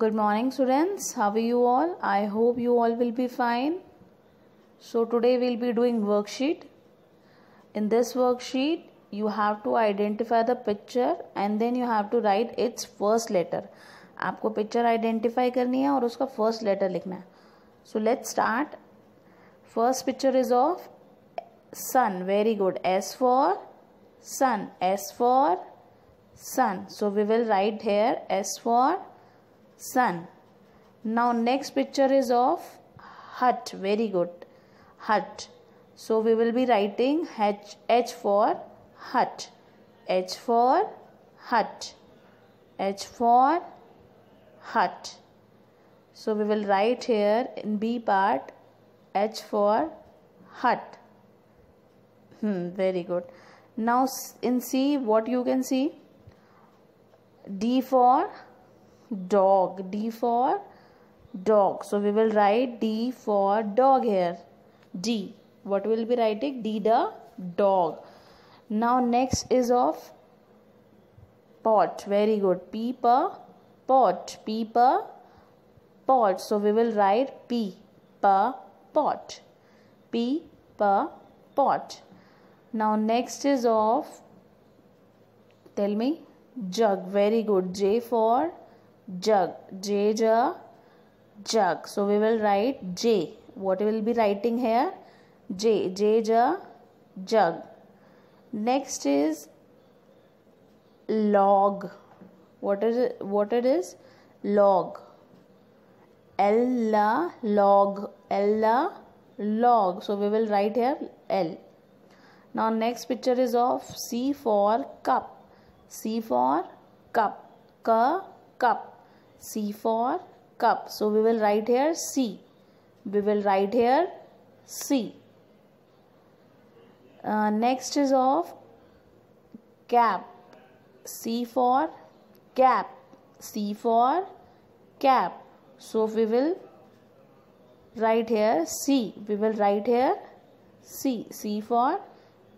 good morning students how are you all i hope you all will be fine so today we'll be doing worksheet in this worksheet you have to identify the picture and then you have to write its first letter आपको picture identify करनी है और उसका first letter लिखना है us start first picture is of sun very good s for sun s for sun so we will write here s for for sun. Now, next picture is of hut. Very good. Hut. So, we will be writing H, H for hut. H for hut. H for hut. So, we will write here in B part H for hut. Hmm, very good. Now, in C, what you can see? D for dog d for dog so we will write d for dog here d what will be writing d the dog now next is of pot very good p per pot p per pot so we will write p per pot p per pot now next is of tell me jug very good j for jug j j jug so we will write j what we will be writing here j j j jug next is log what is it what it is log l log l log so we will write here l now next picture is of c for cup c for cup k cup C for cup. So we will write here C. We will write here C. Uh, next is of cap. C for cap. C for cap. So we will write here C. We will write here C. C for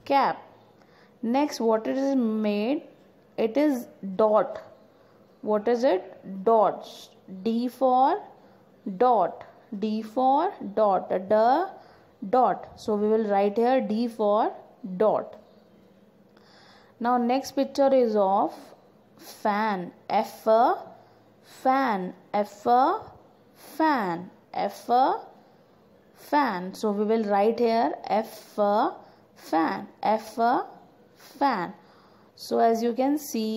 cap. Next what it is made? It is dot what is it dots d for dot d for dot the dot so we will write here d for dot now next picture is of fan f fan f fan f fan so we will write here f fan f fan so as you can see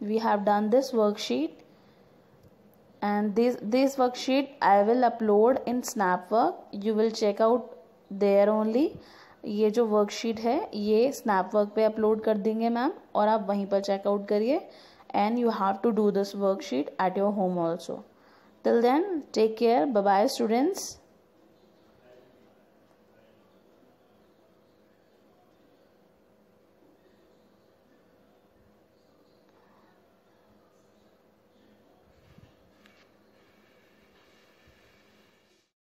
we have done this worksheet and this this worksheet i will upload in snapwork you will check out there only ये जो worksheet है ये स्नैपवर्क पे upload कर देंगे ma'am और आप वहीं पर चेकआउट करिए and you have to do this worksheet at your home also till then take care bye bye students